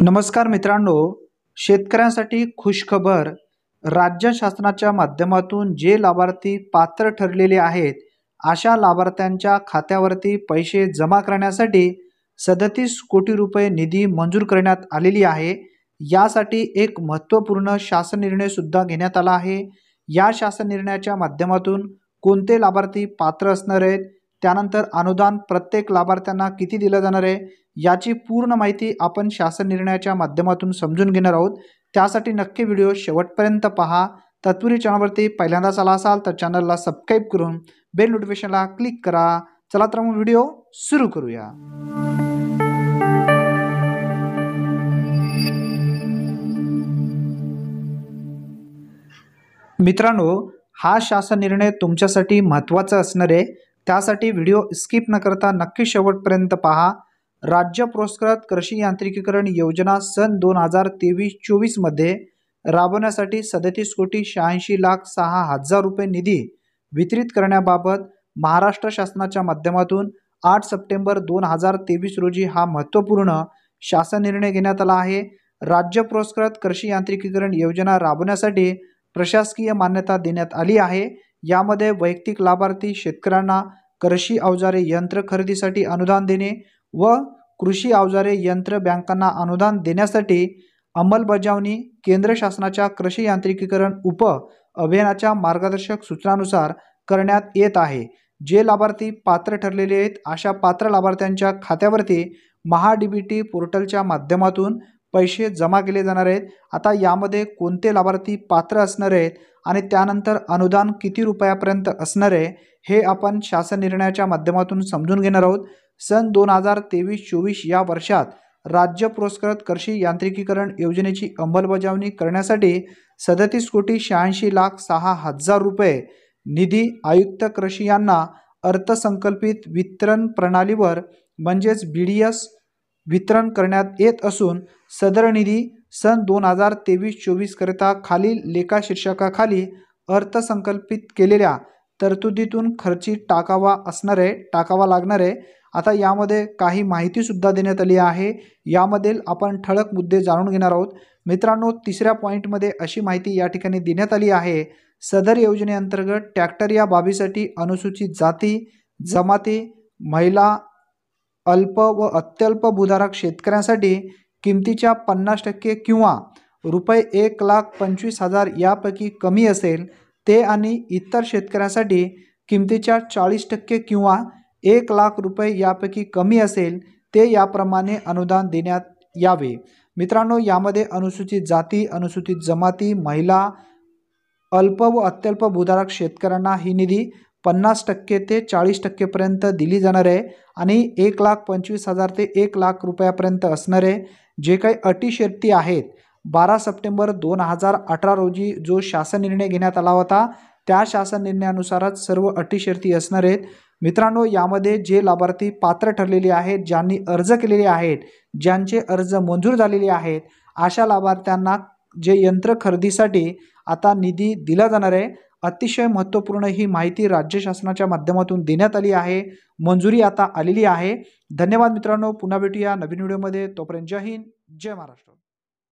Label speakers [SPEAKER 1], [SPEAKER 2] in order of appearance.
[SPEAKER 1] नमस्कार मित्रांनो शेतकऱ्यांसाठी खुशखबर राज्य शासनाच्या माध्यमातून जे लाभार्थी पात्र ठरलेले आहेत अशा लाभार्थ्यांच्या खात्यावरती पैसे जमा करण्यासाठी सदतीस कोटी रुपये निधी मंजूर करण्यात आलेली आहे यासाठी एक महत्त्वपूर्ण शासन निर्णयसुद्धा घेण्यात आला आहे या शासन निर्णयाच्या माध्यमातून कोणते लाभार्थी पात्र असणार आहेत त्यानंतर अनुदान प्रत्येक लाभार्थ्यांना किती दिलं जाणार आहे याची पूर्ण माहिती आपण शासन निर्णयाच्या माध्यमातून समजून घेणार आहोत त्यासाठी नक्की व्हिडिओ शेवटपर्यंत पहा तत्पूर्वी चॅनलवरती पहिल्यांदाच आला असाल तर चॅनलला सबस्क्राईब करून बेल नोटिफिकेशनला क्लिक करा चला तर मग व्हिडिओ सुरू करूया मित्रांनो हा शासन निर्णय तुमच्यासाठी महत्त्वाचा असणार आहे त्यासाठी व्हिडिओ स्किप न करता नक्की शेवटपर्यंत पहा राज्य पुरस्कृत कृषी यांत्रिकीकरण योजना सन दोन हजार तेवीस चोवीसमध्ये राबवण्यासाठी सदतीस कोटी शहाऐंशी लाख सहा हजार रुपये निधी वितरित करण्याबाबत महाराष्ट्र शासनाच्या माध्यमातून आठ सप्टेंबर दोन हजार तेवीस रोजी हा महत्त्वपूर्ण शासन निर्णय घेण्यात आला आहे राज्य पुरस्कृत कृषी यांत्रिकीकरण योजना राबवण्यासाठी प्रशासकीय मान्यता देण्यात आली आहे यामध्ये वैयक्तिक लाभार्थी शेतकऱ्यांना कृषी अवजारे यंत्र खरेदीसाठी अनुदान देणे व कृषी अवजारे यंत्र बँकांना अनुदान देण्यासाठी अंमलबजावणी केंद्र शासनाच्या कृषी यांत्रिकीकरण उप अभियानाच्या मार्गदर्शक सूचनानुसार करण्यात येत आहे जे लाभार्थी पात्र ठरलेले आहेत अशा पात्र लाभार्थ्यांच्या खात्यावरती महाडीबीटी पोर्टलच्या माध्यमातून पैसे जमा केले जाणार आहेत आता यामध्ये कोणते लाभार्थी पात्र असणार आहेत आणि त्यानंतर अनुदान किती रुपयापर्यंत असणार आहे हे आपण शासन निर्णयाच्या माध्यमातून समजून घेणार आहोत सन दोन हजार तेवीस चोवीस या वर्षात राज्य पुरस्कृत कृषी यांत्रिकीकरण योजनेची अंमलबजावणी करण्यासाठी सदतीस कोटी शहाऐंशी लाख सहा हजार रुपये निधी आयुक्त कृषी यांना अर्थसंकल्पित वितरण प्रणालीवर म्हणजेच बी डी एस वितरण करण्यात येत असून सदर निधी सन दोन हजार तेवीस चोवीसकरिता खालील लेखा शीर्षकाखाली अर्थसंकल्पित केलेल्या तरतुदीतून खर्ची टाकावा असणार आहे टाकावा लागणार आहे आता यामध्ये काही माहितीसुद्धा देण्यात आली आहे यामध्ये आपण ठळक मुद्दे जाणून घेणार आहोत मित्रांनो तिसऱ्या पॉईंटमध्ये अशी माहिती या ठिकाणी देण्यात आली आहे सदर योजनेअंतर्गत ट्रॅक्टर या बाबीसाठी अनुसूचित जाती जमाती महिला अल्प व अत्यल्प भूधारक शेतकऱ्यांसाठी किमतीच्या पन्नास टक्के किंवा रुपये एक लाख पंचवीस हजार यापैकी कमी असेल ते आणि इतर शेतकऱ्यांसाठी किमतीच्या चाळीस टक्के किंवा एक लाख रुपये यापैकी कमी असेल ते याप्रमाणे अनुदान देण्यात यावे मित्रांनो यामध्ये अनुसूचित जाती अनुसूचित जमाती महिला अल्प व अत्यल्प भूधारक शेतकऱ्यांना ही निधी पन्नास टक्के ते चाळीस टक्केपर्यंत दिली जाणार आहे आणि एक लाख पंचवीस हजार ते एक लाख रुपयापर्यंत असणार आहे जे काही अटी शर्ती आहेत बारा सप्टेंबर दोन हजार अठरा रोजी जो शासन निर्णय घेण्यात आला होता त्या शासन निर्णयानुसारच सर्व अटी शर्ती असणार आहेत मित्रांनो यामध्ये जे लाभार्थी पात्र ठरलेले आहेत ज्यांनी अर्ज केलेले आहेत ज्यांचे अर्ज मंजूर झालेले आहेत अशा लाभार्थ्यांना जे यंत्र खरेदीसाठी आता निधी दिला जाणार आहे अतिशय महत्त्वपूर्ण ही माहिती राज्य शासनाच्या माध्यमातून देण्यात आली आहे मंजुरी आता आलेली आहे धन्यवाद मित्रांनो पुन्हा भेटूया नवीन व्हिडिओमध्ये तोपर्यंत जय हिंद जय महाराष्ट्र